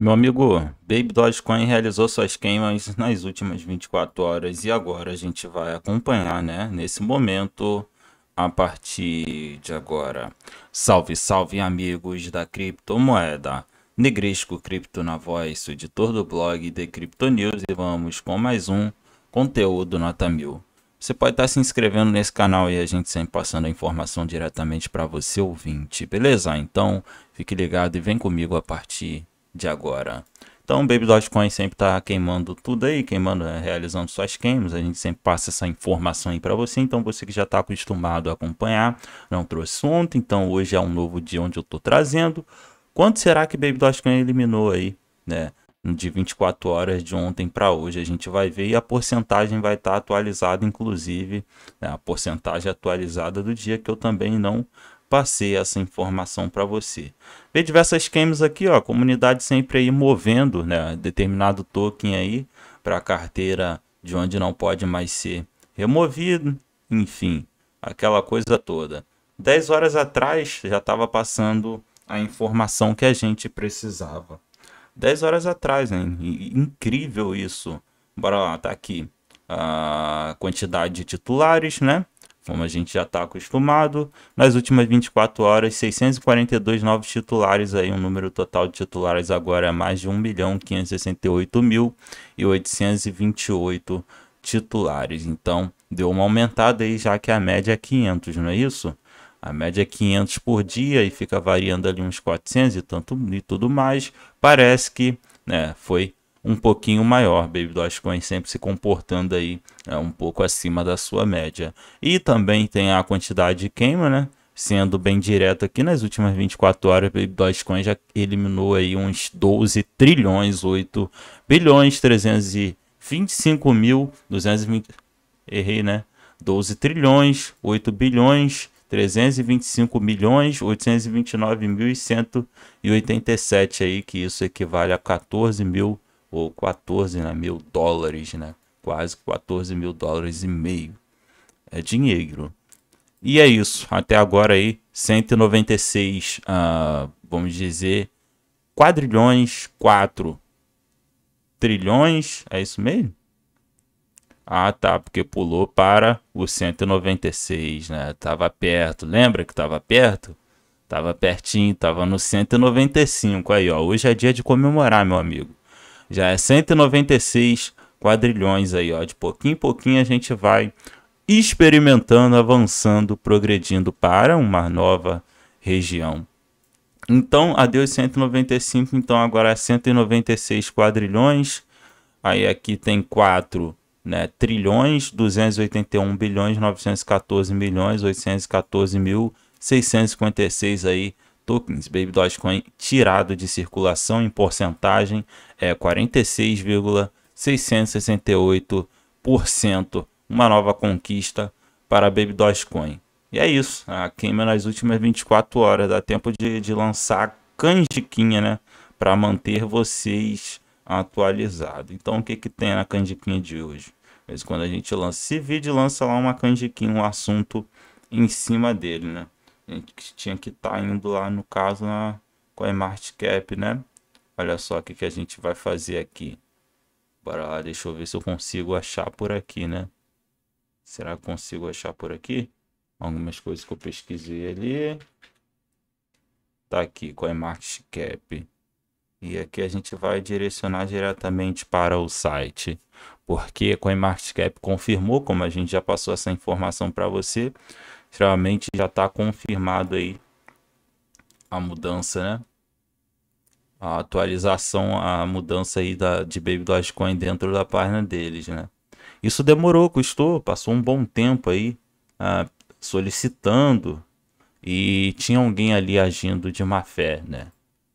Meu amigo, Baby Dogecoin realizou suas queimas nas últimas 24 horas e agora a gente vai acompanhar, né? Nesse momento, a partir de agora. Salve, salve amigos da criptomoeda. Negresco Cripto na voz, editor do blog The Crypto News e vamos com mais um conteúdo nota mil. Você pode estar se inscrevendo nesse canal e a gente sempre passando a informação diretamente para você ouvinte, beleza? Então, fique ligado e vem comigo a partir de agora. Então, Baby Dogecoin sempre está queimando tudo aí, queimando, é, realizando suas queimas. A gente sempre passa essa informação aí para você. Então, você que já está acostumado a acompanhar, não trouxe ontem. Então, hoje é um novo dia onde eu estou trazendo. Quanto será que Baby Dogecoin eliminou aí, né? De 24 horas de ontem para hoje, a gente vai ver e a porcentagem vai estar tá atualizada, inclusive né? a porcentagem atualizada do dia que eu também não passei essa informação para você. Vê diversas games aqui, ó, a comunidade sempre aí movendo, né, determinado token aí para a carteira de onde não pode mais ser removido, enfim, aquela coisa toda. 10 horas atrás já estava passando a informação que a gente precisava. 10 horas atrás, hein? Incrível isso. Bora lá, tá aqui a quantidade de titulares, né? Como a gente já está acostumado, nas últimas 24 horas, 642 novos titulares, aí um número total de titulares agora é mais de 1.568.828 titulares. Então, deu uma aumentada aí, já que a média é 500, não é isso? A média é 500 por dia e fica variando ali uns 400 e tanto e tudo mais. Parece que né, foi um pouquinho maior. Baby Dogecoin sempre se comportando aí é, um pouco acima da sua média. E também tem a quantidade de queima, né? Sendo bem direto aqui, nas últimas 24 horas, Baby Dogecoin já eliminou aí uns 12 trilhões, 8 bilhões, 325 mil, 220... Errei, né? 12 trilhões, 8 bilhões, 325 milhões 829 mil e 187 aí que isso equivale a 14 mil ou 14 né, mil dólares, né? Quase 14 mil dólares e meio. É dinheiro. E é isso. Até agora aí, 196, uh, ah, vamos dizer, quadrilhões, 4 trilhões. É isso mesmo? Ah, tá, porque pulou para o 196, né? Tava perto. Lembra que tava perto? Tava pertinho, tava no 195 aí, ó. Hoje é dia de comemorar, meu amigo já é 196 quadrilhões aí, ó. De pouquinho em pouquinho a gente vai experimentando, avançando, progredindo para uma nova região. Então, adeus 195, então agora é 196 quadrilhões. Aí aqui tem 4 né, trilhões, 281 bilhões, 914 milhões, 814 mil, 656 aí tokens Baby Dogecoin tirado de circulação em porcentagem é 46,668%, uma nova conquista para Baby Dogecoin. E é isso, a queima nas últimas 24 horas, dá tempo de, de lançar canjiquinha, né, para manter vocês atualizado. Então o que que tem na canjiquinha de hoje? De quando a gente lança esse vídeo, lança lá uma canjiquinha, um assunto em cima dele, né? A gente tinha que estar tá indo lá, no caso, na Cap, né? Olha só o que, que a gente vai fazer aqui. Bora lá, deixa eu ver se eu consigo achar por aqui, né? Será que eu consigo achar por aqui? Algumas coisas que eu pesquisei ali. Tá aqui, Cap. E aqui a gente vai direcionar diretamente para o site, porque a Cap confirmou, como a gente já passou essa informação para você, Geralmente já está confirmado aí a mudança, né? A atualização, a mudança aí da, de Baby Dogecoin dentro da página deles, né? Isso demorou, custou, passou um bom tempo aí ah, solicitando e tinha alguém ali agindo de má fé, né?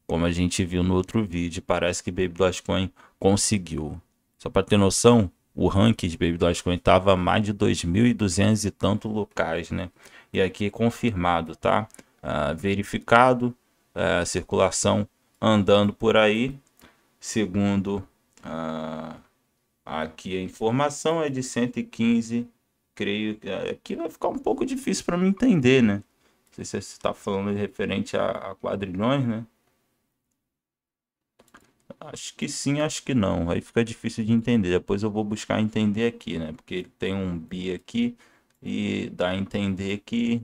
Como a gente viu no outro vídeo, parece que Baby Dogecoin conseguiu. Só para ter noção, o ranking de Baby Dogecoin estava mais de 2.200 e tanto locais, né? e aqui é confirmado, tá? Ah, verificado, ah, circulação andando por aí, segundo ah, aqui a informação é de 115, creio que eh, aqui vai ficar um pouco difícil para mim entender, né? Não sei se você está falando referente a, a quadrilhões, né? Acho que sim, acho que não. Aí fica difícil de entender. Depois eu vou buscar entender aqui, né? Porque ele tem um bi aqui, e dá a entender que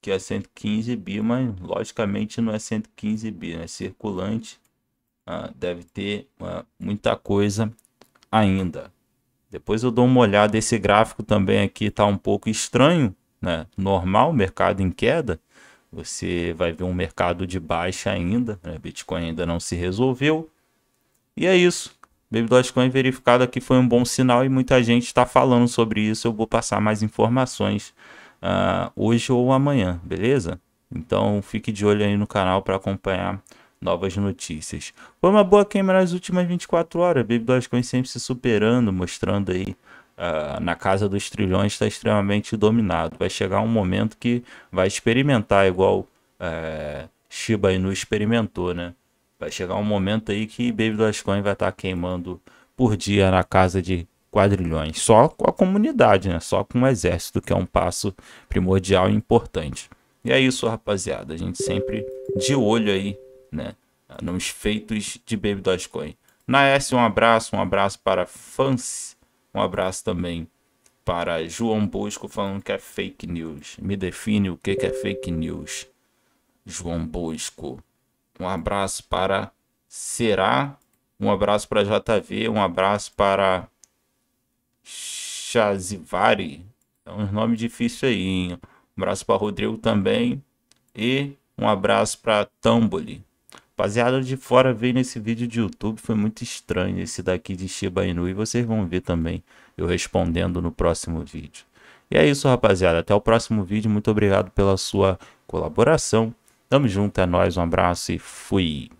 que é 115 bi, mas logicamente não é 115 bi, né? Circulante ah, deve ter ah, muita coisa ainda. Depois eu dou uma olhada. Esse gráfico também aqui está um pouco estranho, né? Normal, mercado em queda. Você vai ver um mercado de baixa ainda. Né? Bitcoin ainda não se resolveu. E é isso. Baby Dogecoin é verificado aqui foi um bom sinal e muita gente está falando sobre isso. Eu vou passar mais informações uh, hoje ou amanhã, beleza? Então fique de olho aí no canal para acompanhar novas notícias. Foi uma boa queima nas últimas 24 horas. Baby Dogecoin sempre se superando, mostrando aí Uh, na casa dos trilhões está extremamente dominado. Vai chegar um momento que vai experimentar, igual uh, Shiba Inu experimentou, né? Vai chegar um momento aí que Baby Dogecoin vai estar tá queimando por dia na casa de quadrilhões, só com a comunidade, né? Só com o exército, que é um passo primordial e importante. E é isso, rapaziada. A gente sempre de olho aí, né? Nos feitos de Baby Dogecoin. Na S, um abraço, um abraço para fãs, um abraço também para João Bosco falando que é fake news. Me define o que é fake news, João Bosco. Um abraço para Será. Um abraço para JV. Um abraço para Chazivari. É um nome difícil aí. Hein? Um abraço para Rodrigo também. E um abraço para Tamboli. Rapaziada de fora veio nesse vídeo de YouTube, foi muito estranho esse daqui de Shiba Inu e vocês vão ver também eu respondendo no próximo vídeo. E é isso, rapaziada. Até o próximo vídeo. Muito obrigado pela sua colaboração. Tamo junto, é nóis, um abraço e fui.